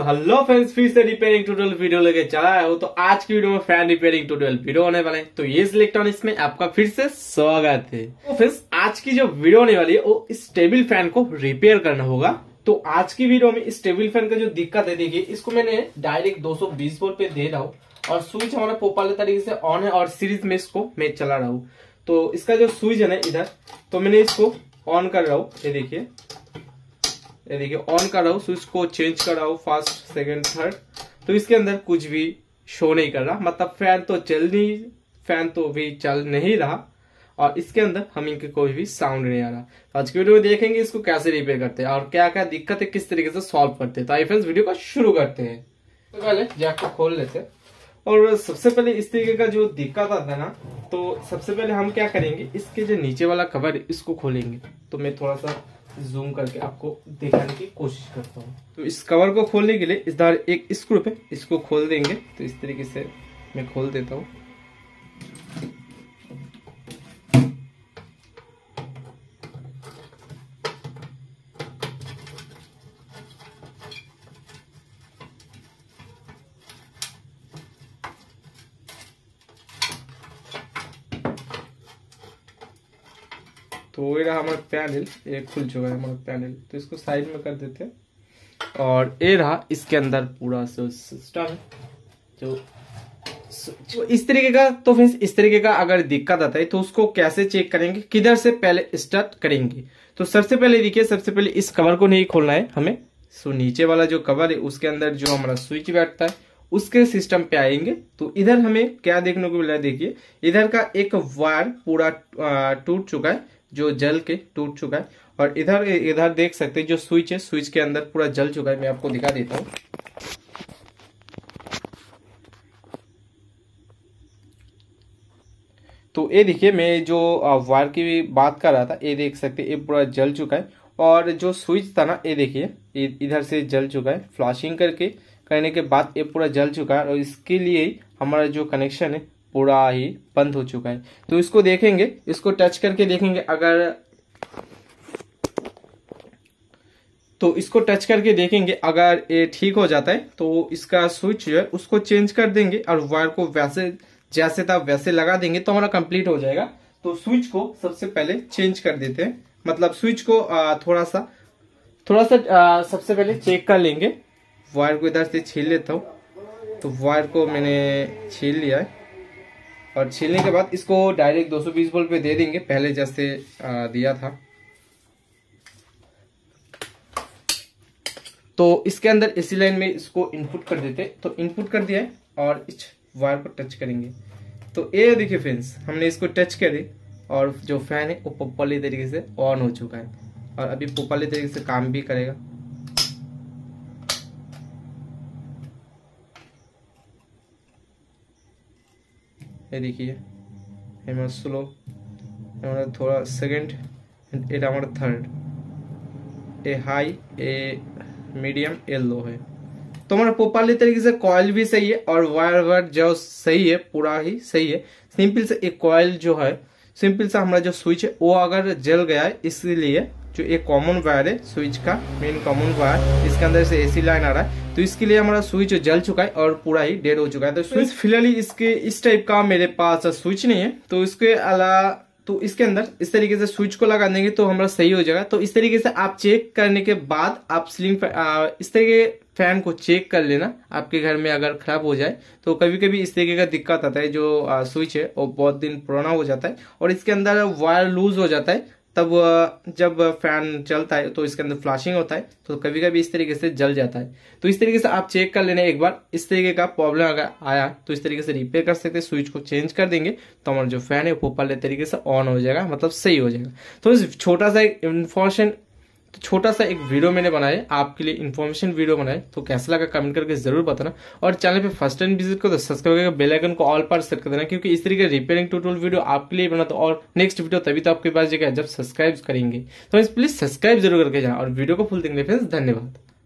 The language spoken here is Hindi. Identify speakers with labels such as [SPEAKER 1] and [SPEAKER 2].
[SPEAKER 1] तो हेलो फ्रेंड्स फिर से रिपेयरिंग ट्यूटोरियल वीडियो लेके चला आया हो तो आज की वीडियो में फैन रिपेयरिंग ट्यूटोरियल वीडियो होने वाले तो ये इलेक्ट्रॉनिक्स में आपका फिर से स्वागत है तो फ्रेंड्स आज की जो वीडियो होने वाली है वो इस टेबल फैन को रिपेयर करना होगा तो आज की वीडियो में इस टेबल फैन का जो दिक्कत है देखिए इसको मैंने डायरेक्ट दो सौ पे दे रहा हूँ और स्विच हमारा पोपाले तरीके से ऑन है और सीरीज में इसको मैं चला रहा हूँ तो इसका जो स्विच है ना इधर तो मैंने इसको ऑन कर रहा हूँ ये देखिए ये देखिए ऑन कर रहा हूँ स्विच को चेंज कर रहा हूँ फर्स्ट सेकेंड थर्ड तो इसके अंदर कुछ भी शो नहीं कर रहा मतलब फैन तो चल नहीं फैन तो भी चल नहीं रहा और इसके अंदर हम इनके कोई भी साउंड नहीं आ रहा तो आज की वीडियो में देखेंगे इसको कैसे रिपेयर करते हैं और क्या क्या दिक्कत है किस तरीके से सॉल्व करते हैं तो आई फ्रेंड्स वीडियो को शुरू करते हैं तो पहले जैक को खोल लेते हैं और सबसे पहले इस तरीके का जो दिक्कत आता है ना तो सबसे पहले हम क्या करेंगे इसके जो नीचे वाला कवर इसको खोलेंगे तो मैं थोड़ा सा जूम करके आपको दिखाने की कोशिश करता हूँ तो इस कवर को खोलने के लिए इस दार एक स्क्रू पे इसको खोल देंगे तो इस तरीके से मैं खोल देता हूँ तो ये रहा हमारा पैनल ये खुल चुका है हमारा पैनल तो इसको साइड में कर देते हैं और ये रहा इसके अंदर पूरा सिस्टम जो तो तो इस तरीके का तो फिर इस तरीके का अगर दिक्कत आता है तो उसको कैसे चेक करेंगे किधर से पहले स्टार्ट करेंगे तो सबसे पहले देखिए सबसे पहले इस कवर को नहीं खोलना है हमें सो नीचे वाला जो कवर है उसके अंदर जो हमारा स्विच बैठता है उसके सिस्टम पे आएंगे तो इधर हमें क्या देखने को मिला देखिए इधर का एक वायर पूरा टूट चुका है जो जल के टूट चुका है और इधर इधर देख सकते हैं जो स्विच है स्विच के अंदर पूरा जल चुका है मैं आपको दिखा देता हूं तो ये देखिए मैं जो वायर की भी बात कर रहा था ये देख सकते ये पूरा जल चुका है और जो स्विच था ना ये देखिए इधर से जल चुका है फ्लाशिंग करके करने के बाद ये पूरा जल चुका है और इसके लिए हमारा जो कनेक्शन है पूरा ही बंद हो चुका है तो इसको देखेंगे इसको टच करके देखेंगे अगर तो इसको टच करके देखेंगे अगर ये ठीक हो जाता है तो इसका स्विच जो है उसको चेंज कर देंगे और वायर को वैसे जैसे था वैसे लगा देंगे तो हमारा कंप्लीट हो जाएगा तो स्विच को सबसे पहले चेंज कर देते हैं मतलब स्विच को थोड़ा सा थोड़ा सा सबसे पहले चेक कर लेंगे वायर को इधर से छील लेता हूँ तो वायर को मैंने छील लिया है और छीलने के बाद इसको डायरेक्ट 220 वोल्ट पे दे देंगे पहले जैसे दिया था तो इसके अंदर इसी लाइन में इसको इनपुट कर देते तो इनपुट कर दिया है और इस वायर को टच करेंगे तो ये देखिए फ्रेंड्स हमने इसको टच करे और जो फैन है वो पप्पाली तरीके से ऑन हो चुका है और अभी पप्पाली तरीके से काम भी करेगा ये देखिए हमारा स्लो हमारा थोड़ा सेकेंड एंड एट हमारा third a high a medium a low है तो हमारा प्रोपरली तरीके से कॉयल भी सही है और वायर वायर जो सही है पूरा ही सही है सिंपल से एक कॉयल जो है सिंपल सा हमारा जो स्विच है वो अगर जल गया है इसलिए जो एक कॉमन वायर है स्विच का मेन कॉमन वायर इसके अंदर से एसी लाइन आ रहा है तो इसके लिए हमारा स्विच जल चुका है और पूरा ही डेड हो चुका है तो स्विच फिलहाल इसके इस टाइप का मेरे पास स्विच नहीं है तो इसके अला तो इसके अंदर इस तरीके से स्विच को लगा देंगे तो हमारा सही हो जाएगा तो इस तरीके से आप चेक करने के बाद आप स्लिंग इस तरीके फैन को चेक कर लेना आपके घर में अगर खराब हो जाए तो कभी कभी इस तरीके का दिक्कत आता है जो स्विच है वो बहुत दिन पुराना हो जाता है और इसके अंदर वायर लूज हो जाता है तब जब फैन चलता है तो इसके अंदर फ्लैशिंग होता है तो कभी कभी इस तरीके से जल जाता है तो इस तरीके से आप चेक कर लेना एक बार इस तरीके का प्रॉब्लम अगर आया तो इस तरीके से रिपेयर कर सकते हैं स्विच को चेंज कर देंगे तो हमारा जो फैन है वो पहले तरीके से ऑन हो जाएगा मतलब सही हो जाएगा तो छोटा सा इन्फॉर्मेशन तो छोटा सा एक वीडियो मैंने बनाया आपके लिए इन्फॉर्मेशन वीडियो बनाए तो कैसा लगा कमेंट करके जरूर बताना और चैनल पे फर्स्ट टाइम विजिट करो तो सब्सक्राइब करके बेल आइकन को ऑल पर सेट कर देना क्योंकि इस तरीके रिपेयरिंग टूटोल वीडियो आपके लिए बना तो और नेक्स्ट वीडियो तभी तो आपके पास जगह जब सब्सक्राइब करेंगे तो प्लीज सब्सक्राइब जरूर करके जाना और वीडियो को फुल देंगे फ्रेंड्स धन्यवाद